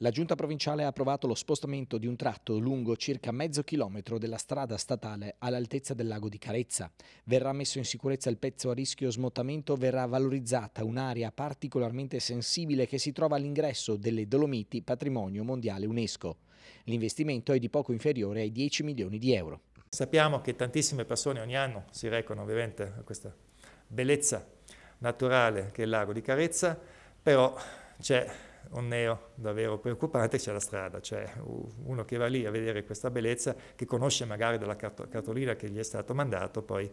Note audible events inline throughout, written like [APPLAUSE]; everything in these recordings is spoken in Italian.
La giunta provinciale ha approvato lo spostamento di un tratto lungo circa mezzo chilometro della strada statale all'altezza del lago di Carezza. Verrà messo in sicurezza il pezzo a rischio smottamento, verrà valorizzata un'area particolarmente sensibile che si trova all'ingresso delle Dolomiti Patrimonio Mondiale UNESCO. L'investimento è di poco inferiore ai 10 milioni di euro. Sappiamo che tantissime persone ogni anno si recano ovviamente a questa bellezza naturale che è il lago di Carezza, però c'è un neo davvero preoccupante c'è la strada, cioè uno che va lì a vedere questa bellezza, che conosce magari dalla cartolina che gli è stato mandato, poi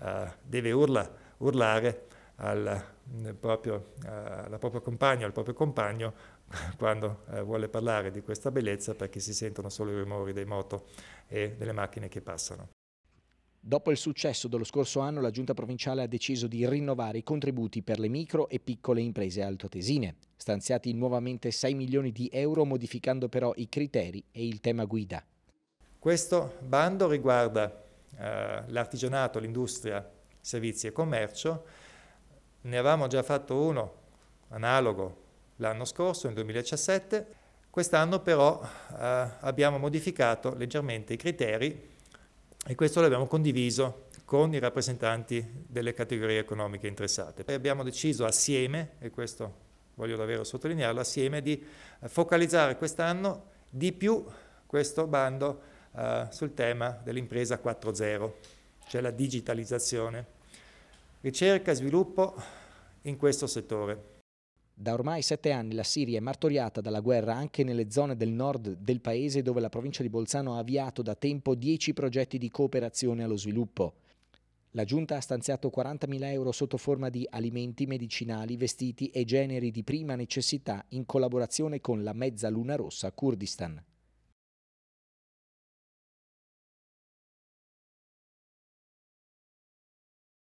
uh, deve urla, urlare al mm, proprio, eh, alla propria compagna, al proprio compagno [LAUGHS] quando eh, vuole parlare di questa bellezza perché si sentono solo i rumori dei moto e delle macchine che passano. Dopo il successo dello scorso anno, la Giunta provinciale ha deciso di rinnovare i contributi per le micro e piccole imprese altoatesine, stanziati nuovamente 6 milioni di euro modificando però i criteri e il tema guida. Questo bando riguarda eh, l'artigianato, l'industria, servizi e commercio. Ne avevamo già fatto uno analogo l'anno scorso, nel 2017. Quest'anno però eh, abbiamo modificato leggermente i criteri e questo l'abbiamo condiviso con i rappresentanti delle categorie economiche interessate. E abbiamo deciso assieme, e questo voglio davvero sottolinearlo, assieme di eh, focalizzare quest'anno di più questo bando eh, sul tema dell'impresa 4.0, cioè la digitalizzazione, ricerca e sviluppo in questo settore. Da ormai sette anni la Siria è martoriata dalla guerra anche nelle zone del nord del paese dove la provincia di Bolzano ha avviato da tempo dieci progetti di cooperazione allo sviluppo. La giunta ha stanziato 40.000 euro sotto forma di alimenti, medicinali, vestiti e generi di prima necessità in collaborazione con la Mezza Luna Rossa Kurdistan.